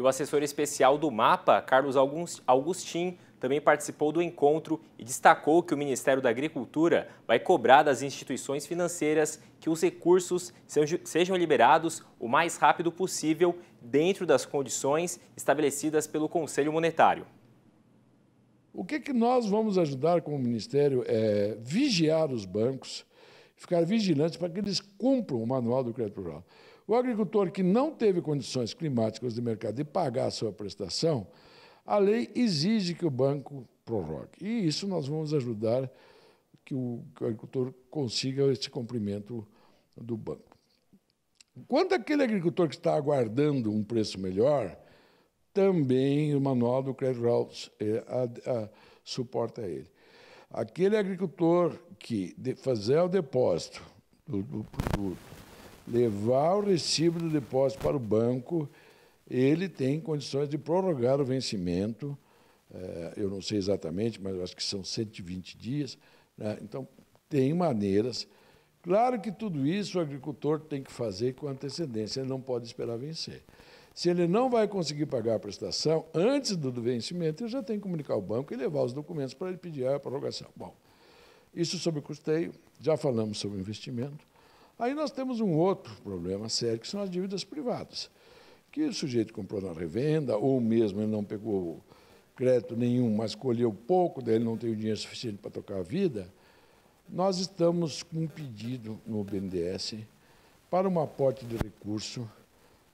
e o assessor especial do MAPA, Carlos Augustin, também participou do encontro e destacou que o Ministério da Agricultura vai cobrar das instituições financeiras que os recursos sejam liberados o mais rápido possível dentro das condições estabelecidas pelo Conselho Monetário. O que, que nós vamos ajudar como Ministério é vigiar os bancos, ficar vigilantes para que eles cumpram o manual do crédito rural. O agricultor que não teve condições climáticas de mercado de pagar a sua prestação, a lei exige que o banco prorrogue. E isso nós vamos ajudar que o, que o agricultor consiga esse cumprimento do banco. Quanto aquele agricultor que está aguardando um preço melhor, também o manual do Credit Rural é, a, a, suporta ele. Aquele agricultor que de, fazer o depósito do, do produto levar o recibo do depósito para o banco, ele tem condições de prorrogar o vencimento, eh, eu não sei exatamente, mas acho que são 120 dias. Né? Então, tem maneiras. Claro que tudo isso o agricultor tem que fazer com antecedência, ele não pode esperar vencer. Se ele não vai conseguir pagar a prestação antes do vencimento, ele já tem que comunicar ao banco e levar os documentos para ele pedir a prorrogação. Bom, isso sobre o custeio, já falamos sobre o investimento. Aí nós temos um outro problema sério, que são as dívidas privadas, que o sujeito comprou na revenda, ou mesmo ele não pegou crédito nenhum, mas colheu pouco, daí ele não tem o dinheiro suficiente para tocar a vida. Nós estamos com um pedido no BNDES para um aporte de recurso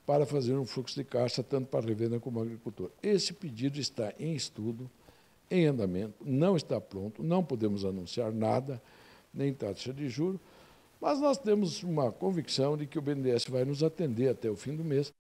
para fazer um fluxo de caixa, tanto para a revenda como para o agricultor. Esse pedido está em estudo, em andamento, não está pronto, não podemos anunciar nada, nem taxa de juros, mas nós temos uma convicção de que o BNDES vai nos atender até o fim do mês